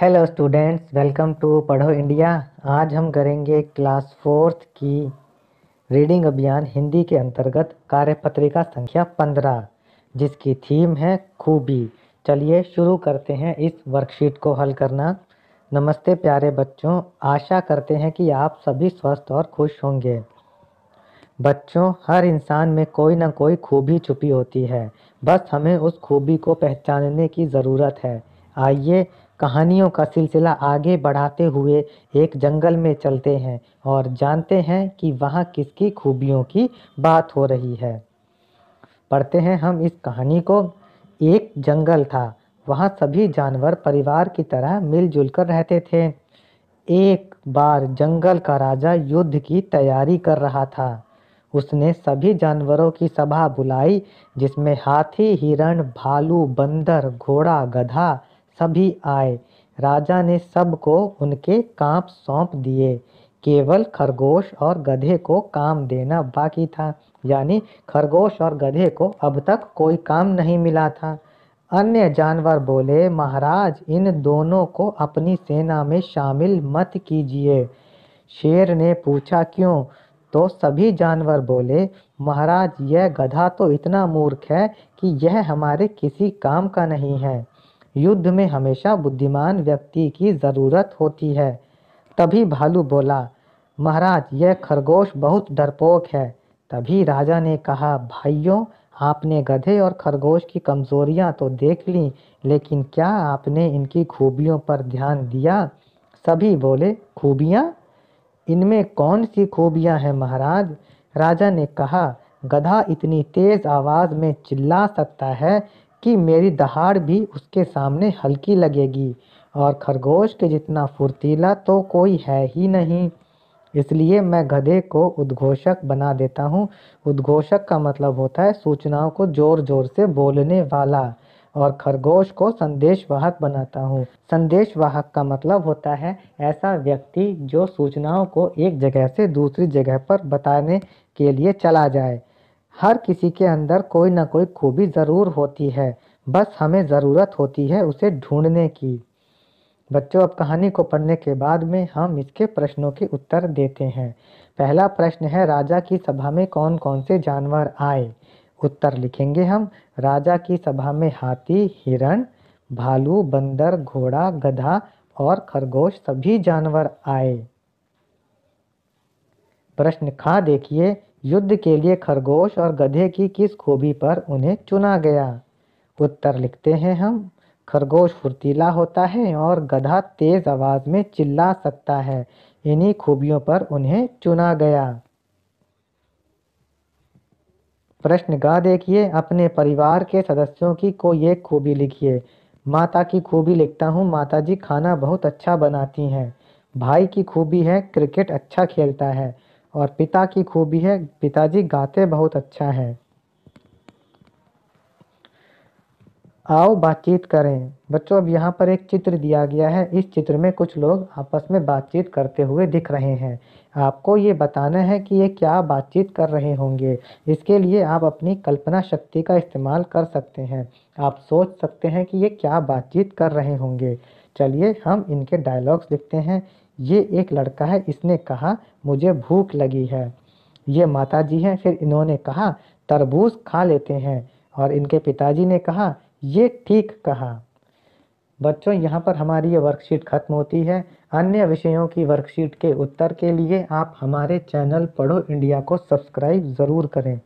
hello students welcome to Padho India आज हम करेंगे क्लास फोर्थ की रीडिंग अभियान हिंदी के अंतर्गत कार्यपत्रिका संख्या पंद्रह जिसकी थीम है खूबी चलिए शुरू करते हैं इस वर्कशीट को हल करना नमस्ते प्यारे बच्चों आशा करते हैं कि आप सभी स्वस्थ और खुश होंगे बच्चों हर इंसान में कोई ना कोई खूबी छुपी होती है बस हमें उस खूबी को पहचानने की ज़रूरत है आइए कहानियों का सिलसिला आगे बढ़ाते हुए एक जंगल में चलते हैं और जानते हैं कि वहाँ किसकी खूबियों की बात हो रही है पढ़ते हैं हम इस कहानी को एक जंगल था वहाँ सभी जानवर परिवार की तरह मिलजुल कर रहते थे एक बार जंगल का राजा युद्ध की तैयारी कर रहा था उसने सभी जानवरों की सभा बुलाई जिसमें हाथी हिरण भालू बंदर घोड़ा गधा सभी आए राजा ने सबको उनके कांप सौंप दिए केवल खरगोश और गधे को काम देना बाकी था यानी खरगोश और गधे को अब तक कोई काम नहीं मिला था अन्य जानवर बोले महाराज इन दोनों को अपनी सेना में शामिल मत कीजिए शेर ने पूछा क्यों तो सभी जानवर बोले महाराज यह गधा तो इतना मूर्ख है कि यह हमारे किसी काम का नहीं है युद्ध में हमेशा बुद्धिमान व्यक्ति की ज़रूरत होती है तभी भालू बोला महाराज यह खरगोश बहुत डरपोक है तभी राजा ने कहा भाइयों आपने गधे और खरगोश की कमजोरियां तो देख ली लेकिन क्या आपने इनकी खूबियों पर ध्यान दिया सभी बोले खूबियां इनमें कौन सी खूबियां हैं महाराज राजा ने कहा गधा इतनी तेज़ आवाज़ में चिल्ला सकता है कि मेरी दहाड़ भी उसके सामने हल्की लगेगी और खरगोश के जितना फुर्तीला तो कोई है ही नहीं इसलिए मैं गधे को उद्घोषक बना देता हूँ उद्घोषक का मतलब होता है सूचनाओं को जोर जोर से बोलने वाला और खरगोश को संदेशवाहक बनाता हूँ संदेशवाहक का मतलब होता है ऐसा व्यक्ति जो सूचनाओं को एक जगह से दूसरी जगह पर बताने के लिए चला जाए हर किसी के अंदर कोई ना कोई खूबी ज़रूर होती है बस हमें ज़रूरत होती है उसे ढूंढने की बच्चों अब कहानी को पढ़ने के बाद में हम इसके प्रश्नों के उत्तर देते हैं पहला प्रश्न है राजा की सभा में कौन कौन से जानवर आए उत्तर लिखेंगे हम राजा की सभा में हाथी हिरण भालू बंदर घोड़ा गधा और खरगोश सभी जानवर आए प्रश्न खा देखिए युद्ध के लिए खरगोश और गधे की किस खूबी पर उन्हें चुना गया उत्तर लिखते हैं हम खरगोश फुर्तीला होता है और गधा तेज आवाज में चिल्ला सकता है इन्हीं खूबियों पर उन्हें चुना गया प्रश्न गा देखिए अपने परिवार के सदस्यों की को ये खूबी लिखिए माता की खूबी लिखता हूँ माता जी खाना बहुत अच्छा बनाती हैं भाई की खूबी है क्रिकेट अच्छा खेलता है और पिता की खूबी है पिताजी गाते बहुत अच्छा है आओ बातचीत करें बच्चों अब यहाँ पर एक चित्र दिया गया है इस चित्र में कुछ लोग आपस में बातचीत करते हुए दिख रहे हैं आपको ये बताना है कि ये क्या बातचीत कर रहे होंगे इसके लिए आप अपनी कल्पना शक्ति का इस्तेमाल कर सकते हैं आप सोच सकते हैं कि ये क्या बातचीत कर रहे होंगे चलिए हम इनके डायलॉग्स लिखते हैं ये एक लड़का है इसने कहा मुझे भूख लगी है ये माता जी हैं फिर इन्होंने कहा तरबूज खा लेते हैं और इनके पिताजी ने कहा ये ठीक कहा बच्चों यहाँ पर हमारी ये वर्कशीट खत्म होती है अन्य विषयों की वर्कशीट के उत्तर के लिए आप हमारे चैनल पढ़ो इंडिया को सब्सक्राइब ज़रूर करें